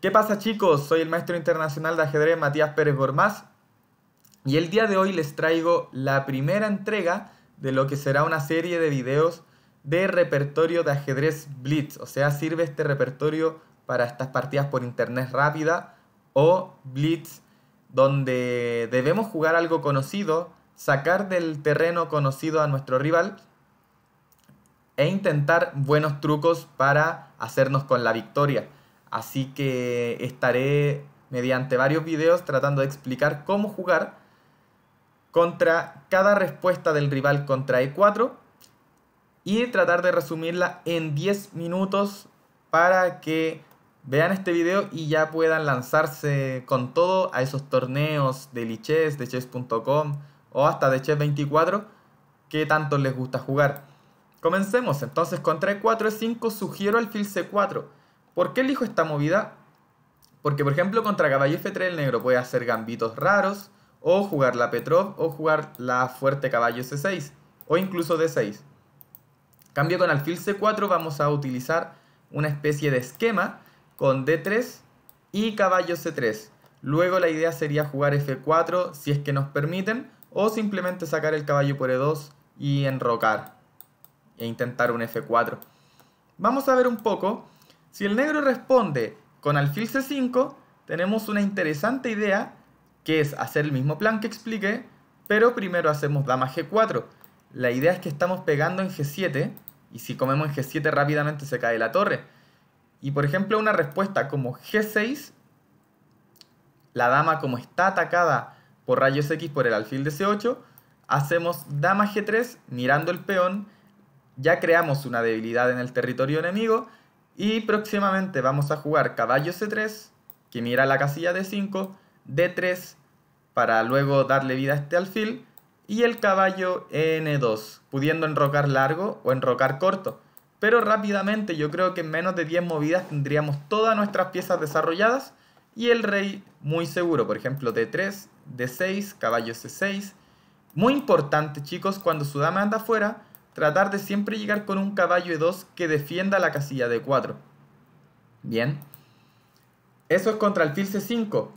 ¿Qué pasa chicos? Soy el maestro internacional de ajedrez Matías Pérez Gormaz y el día de hoy les traigo la primera entrega de lo que será una serie de videos de repertorio de ajedrez Blitz, o sea, sirve este repertorio para estas partidas por internet rápida o Blitz donde debemos jugar algo conocido, sacar del terreno conocido a nuestro rival e intentar buenos trucos para hacernos con la victoria. Así que estaré mediante varios videos tratando de explicar cómo jugar contra cada respuesta del rival contra E4 y tratar de resumirla en 10 minutos para que vean este video y ya puedan lanzarse con todo a esos torneos de Lichess, de Chess.com o hasta de Chess24 que tanto les gusta jugar. Comencemos entonces contra E4 E5 sugiero alfil C4 ¿Por qué elijo esta movida? Porque, por ejemplo, contra caballo F3 el negro puede hacer gambitos raros, o jugar la Petrov, o jugar la fuerte caballo C6, o incluso D6. Cambio con alfil C4, vamos a utilizar una especie de esquema con D3 y caballo C3. Luego la idea sería jugar F4 si es que nos permiten, o simplemente sacar el caballo por E2 y enrocar e intentar un F4. Vamos a ver un poco si el negro responde con alfil C5, tenemos una interesante idea que es hacer el mismo plan que expliqué, pero primero hacemos dama G4. La idea es que estamos pegando en G7 y si comemos en G7 rápidamente se cae la torre. Y por ejemplo una respuesta como G6, la dama como está atacada por rayos X por el alfil de C8, hacemos dama G3 mirando el peón, ya creamos una debilidad en el territorio enemigo, y próximamente vamos a jugar caballo C3, que mira la casilla d 5, D3, para luego darle vida a este alfil, y el caballo N2, pudiendo enrocar largo o enrocar corto. Pero rápidamente, yo creo que en menos de 10 movidas tendríamos todas nuestras piezas desarrolladas y el rey muy seguro, por ejemplo, D3, D6, caballo C6. Muy importante, chicos, cuando su dama anda afuera, tratar de siempre llegar con un caballo e 2 que defienda la casilla de 4. Bien. Eso es contra el fil C5.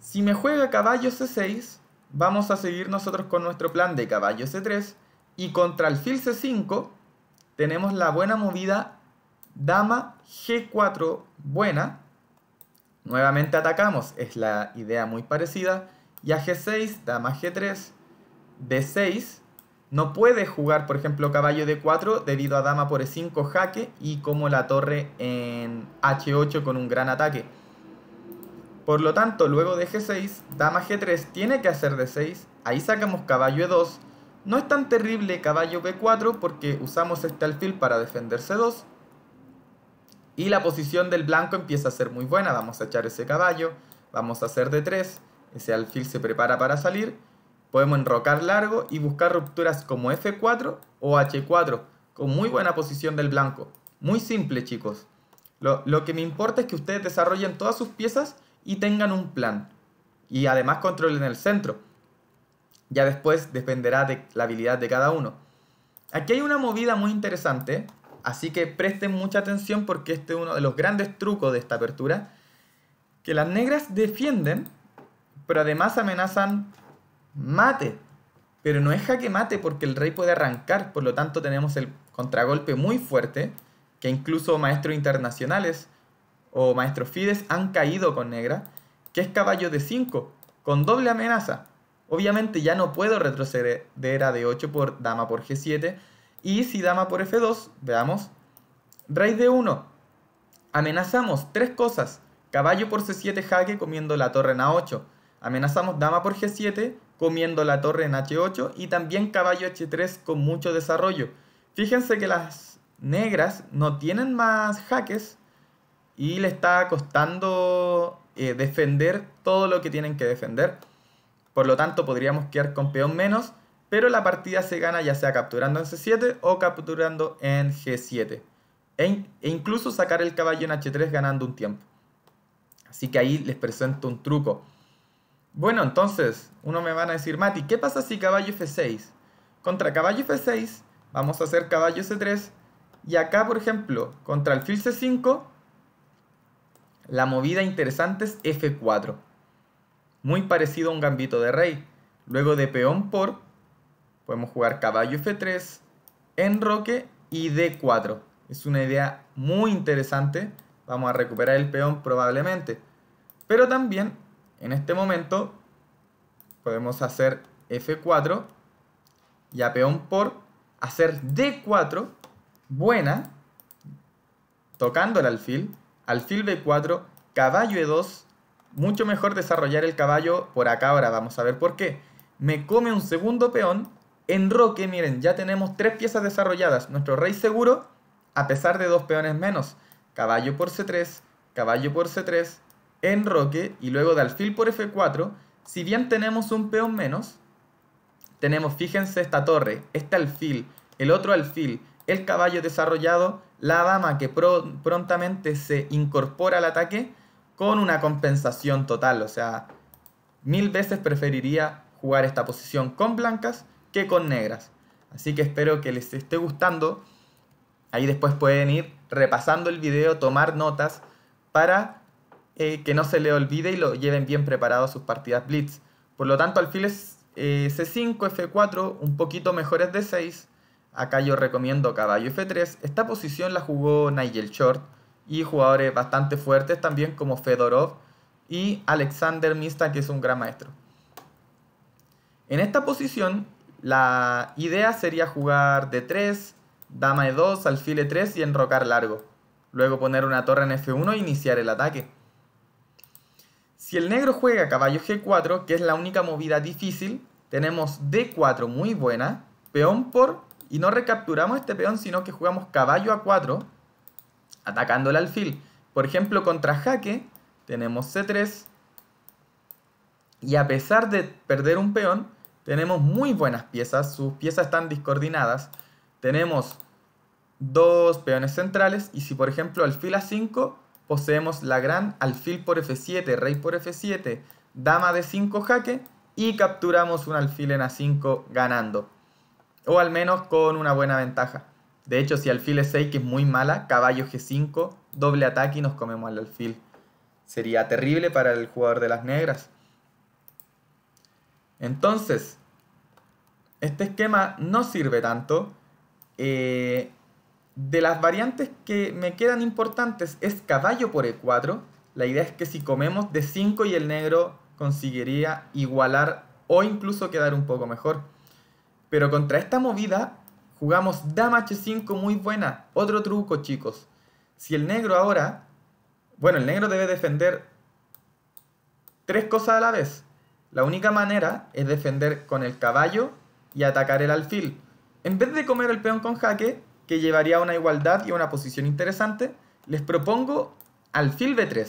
Si me juega caballo C6, vamos a seguir nosotros con nuestro plan de caballo C3. Y contra el fil C5, tenemos la buena movida dama G4 buena. Nuevamente atacamos, es la idea muy parecida. Y a G6, dama G3, D6, no puede jugar, por ejemplo, caballo de 4 debido a dama por E5 jaque y como la torre en H8 con un gran ataque. Por lo tanto, luego de G6, dama G3 tiene que hacer D6, ahí sacamos caballo E2. No es tan terrible caballo B4 porque usamos este alfil para defenderse 2. Y la posición del blanco empieza a ser muy buena, vamos a echar ese caballo, vamos a hacer D3, ese alfil se prepara para salir Podemos enrocar largo y buscar rupturas como F4 o H4 con muy buena posición del blanco. Muy simple chicos. Lo, que me importa es que ustedes desarrollen todas sus piezas y tengan un plan. Y además controlen el centro. Ya después dependerá de la habilidad de cada uno. Aquí hay una movida muy interesante, así que presten mucha atención porque este es uno de los grandes trucos de esta apertura, que las negras defienden, pero además amenazan mate. Pero no es jaque mate porque el rey puede arrancar, por lo tanto tenemos el contragolpe muy fuerte, que incluso maestros internacionales o maestros fides han caído con negra, que es caballo de 5, con doble amenaza. Obviamente ya no puedo retroceder a de 8 por dama por g7, y si dama por f2, veamos, rey de 1. Amenazamos tres cosas, caballo por c7 jaque comiendo la torre en a8, amenazamos dama por g7 comiendo la torre en H8 y también caballo H3 con mucho desarrollo. Fíjense que las negras no tienen más jaques y le está costando eh, defender todo lo que tienen que defender. Por lo tanto podríamos quedar con peón menos, pero la partida se gana ya sea capturando en C7 o capturando en G7. E, e incluso sacar el caballo en H3 ganando un tiempo. Así que ahí les presento un truco. Bueno, entonces, uno me va a decir, Mati, ¿qué pasa si caballo F6? Contra caballo F6, vamos a hacer caballo C3. Y acá, por ejemplo, contra el C5, la movida interesante es F4. Muy parecido a un gambito de rey. Luego de peón por, podemos jugar caballo F3, enroque y D4. Es una idea muy interesante. Vamos a recuperar el peón probablemente. Pero también en este momento podemos hacer F4 y a peón por hacer D4, buena, tocando el alfil, alfil B4, caballo E2, mucho mejor desarrollar el caballo por acá ahora, vamos a ver por qué. Me come un segundo peón, enroque, miren, ya tenemos tres piezas desarrolladas, nuestro rey seguro, a pesar de dos peones menos, caballo por C3, caballo por C3, en roque y luego de alfil por f4, si bien tenemos un peón menos, tenemos, fíjense, esta torre, este alfil, el otro alfil, el caballo desarrollado, la dama que prontamente se incorpora al ataque con una compensación total. O sea, mil veces preferiría jugar esta posición con blancas que con negras. Así que espero que les esté gustando. Ahí después pueden ir repasando el video, tomar notas para eh, que no se le olvide y lo lleven bien preparado a sus partidas blitz. Por lo tanto, alfiles eh, C5, F4, un poquito mejores de 6. Acá yo recomiendo caballo F3. Esta posición la jugó Nigel Short y jugadores bastante fuertes también como Fedorov y Alexander Mista, que es un gran maestro. En esta posición, la idea sería jugar D3, dama E2, alfil E3 y enrocar largo. Luego poner una torre en F1 e iniciar el ataque. Si el negro juega caballo G4, que es la única movida difícil, tenemos D4 muy buena, peón por... Y no recapturamos este peón, sino que jugamos caballo A4, atacando el alfil. Por ejemplo, contra jaque, tenemos C3. Y a pesar de perder un peón, tenemos muy buenas piezas. Sus piezas están discoordinadas. Tenemos dos peones centrales. Y si, por ejemplo, alfil A5, poseemos la gran alfil por f7, rey por f7, dama de 5 jaque y capturamos un alfil en a5 ganando. O al menos con una buena ventaja. De hecho, si alfil es 6 que es muy mala, caballo g5, doble ataque y nos comemos al alfil. Sería terrible para el jugador de las negras. Entonces, este esquema no sirve tanto. Eh, de las variantes que me quedan importantes es caballo por E4. La idea es que si comemos de 5 y el negro conseguiría igualar o incluso quedar un poco mejor. Pero contra esta movida jugamos dama H5 muy buena. Otro truco chicos. Si el negro ahora... Bueno, el negro debe defender tres cosas a la vez. La única manera es defender con el caballo y atacar el alfil. En vez de comer el peón con jaque, que llevaría a una igualdad y a una posición interesante, les propongo alfil b3.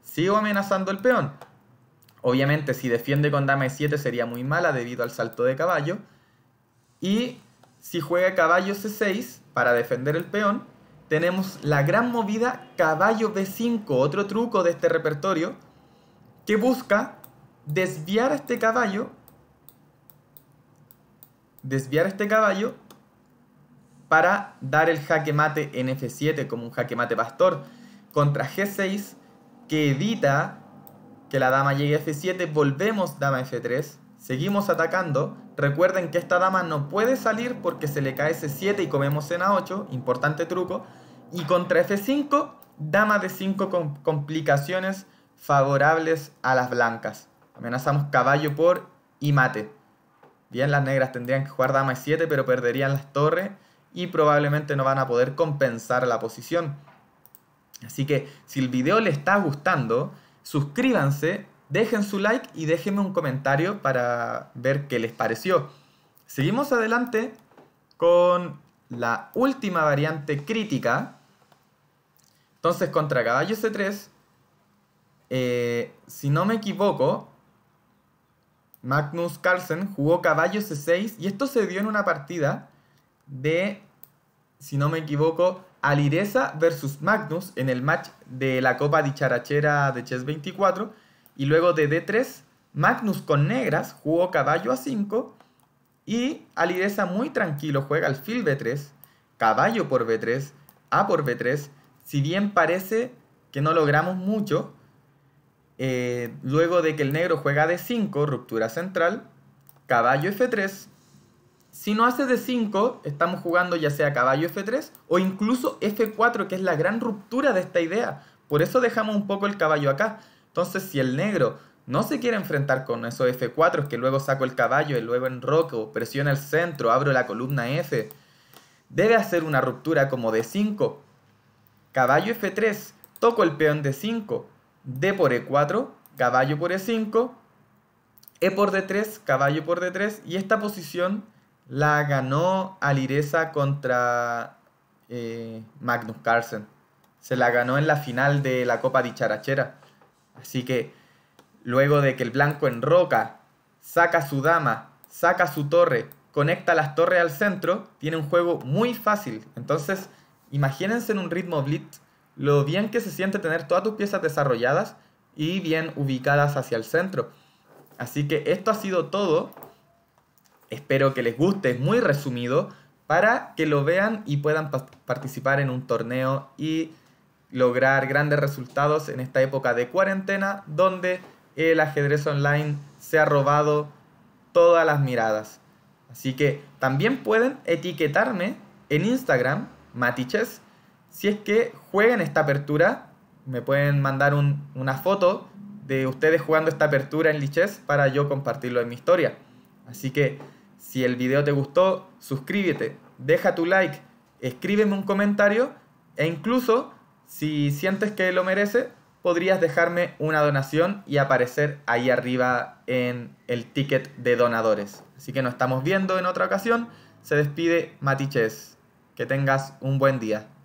Sigo amenazando el peón. Obviamente si defiende con dama e7 sería muy mala debido al salto de caballo. Y si juega caballo c6 para defender el peón, tenemos la gran movida caballo b5, otro truco de este repertorio, que busca desviar a este caballo, desviar este caballo para dar el jaque mate en F7 como un jaque mate pastor contra G6 que evita que la dama llegue a F7, volvemos dama F3, seguimos atacando, recuerden que esta dama no puede salir porque se le cae C7 y comemos en A8, importante truco, y contra F5, dama de 5 con complicaciones favorables a las blancas. Amenazamos caballo por y mate. Bien, las negras tendrían que jugar dama E7, pero perderían las torres y probablemente no van a poder compensar la posición. Así que si el video les está gustando, suscríbanse, dejen su like y déjenme un comentario para ver qué les pareció. Seguimos adelante con la última variante crítica. Entonces contra caballo C3, eh, si no me equivoco, Magnus Carlsen jugó caballo C6 y esto se dio en una partida de, si no me equivoco, Alireza versus Magnus en el match de la Copa Dicharachera de Chess 24. Y luego de D3, Magnus con negras jugó caballo a 5. Y Alireza muy tranquilo juega alfil B3, caballo por B3, A por B3. Si bien parece que no logramos mucho, eh, luego de que el negro juega D5, ruptura central, caballo F3, si no hace de 5, estamos jugando ya sea caballo F3 o incluso F4, que es la gran ruptura de esta idea. Por eso dejamos un poco el caballo acá. Entonces, si el negro no se quiere enfrentar con esos F4, que luego saco el caballo y luego enroco, presiona el centro, abro la columna F, debe hacer una ruptura como de 5. Caballo F3, toco el peón de 5, D por E4, caballo por E5, E por D3, caballo por D3, y esta posición la ganó Alireza contra eh, Magnus Carlsen. Se la ganó en la final de la Copa Dicharachera. Así que luego de que el blanco en roca saca su dama, saca su torre, conecta las torres al centro, tiene un juego muy fácil. Entonces, imagínense en un ritmo blitz lo bien que se siente tener todas tus piezas desarrolladas y bien ubicadas hacia el centro. Así que esto ha sido todo Espero que les guste, es muy resumido, para que lo vean y puedan participar en un torneo y lograr grandes resultados en esta época de cuarentena donde el ajedrez online se ha robado todas las miradas. Así que también pueden etiquetarme en Instagram, Matiches, si es que juegan esta apertura. Me pueden mandar una foto de ustedes jugando esta apertura en Liches para yo compartirlo en mi historia. Así que si el video te gustó, suscríbete, deja tu like, escríbeme un comentario e incluso, si sientes que lo merece, podrías dejarme una donación y aparecer ahí arriba en el ticket de donadores. Así que nos estamos viendo en otra ocasión. Se despide Matiches. Que tengas un buen día.